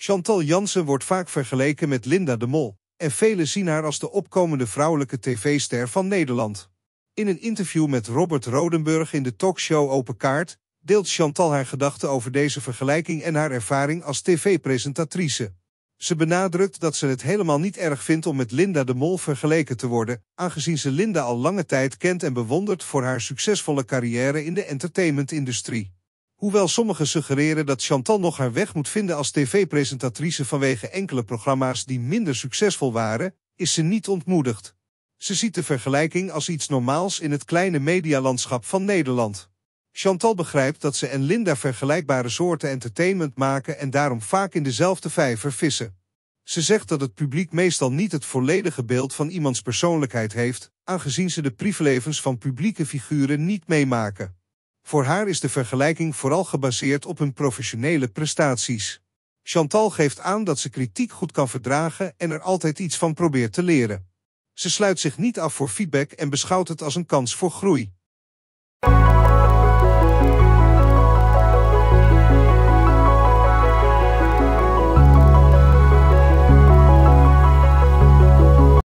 Chantal Jansen wordt vaak vergeleken met Linda de Mol en velen zien haar als de opkomende vrouwelijke tv-ster van Nederland. In een interview met Robert Rodenburg in de talkshow Open Kaart deelt Chantal haar gedachten over deze vergelijking en haar ervaring als tv-presentatrice. Ze benadrukt dat ze het helemaal niet erg vindt om met Linda de Mol vergeleken te worden, aangezien ze Linda al lange tijd kent en bewondert voor haar succesvolle carrière in de entertainmentindustrie. Hoewel sommigen suggereren dat Chantal nog haar weg moet vinden als tv-presentatrice vanwege enkele programma's die minder succesvol waren, is ze niet ontmoedigd. Ze ziet de vergelijking als iets normaals in het kleine medialandschap van Nederland. Chantal begrijpt dat ze en Linda vergelijkbare soorten entertainment maken en daarom vaak in dezelfde vijver vissen. Ze zegt dat het publiek meestal niet het volledige beeld van iemands persoonlijkheid heeft, aangezien ze de privelevens van publieke figuren niet meemaken. Voor haar is de vergelijking vooral gebaseerd op hun professionele prestaties. Chantal geeft aan dat ze kritiek goed kan verdragen en er altijd iets van probeert te leren. Ze sluit zich niet af voor feedback en beschouwt het als een kans voor groei.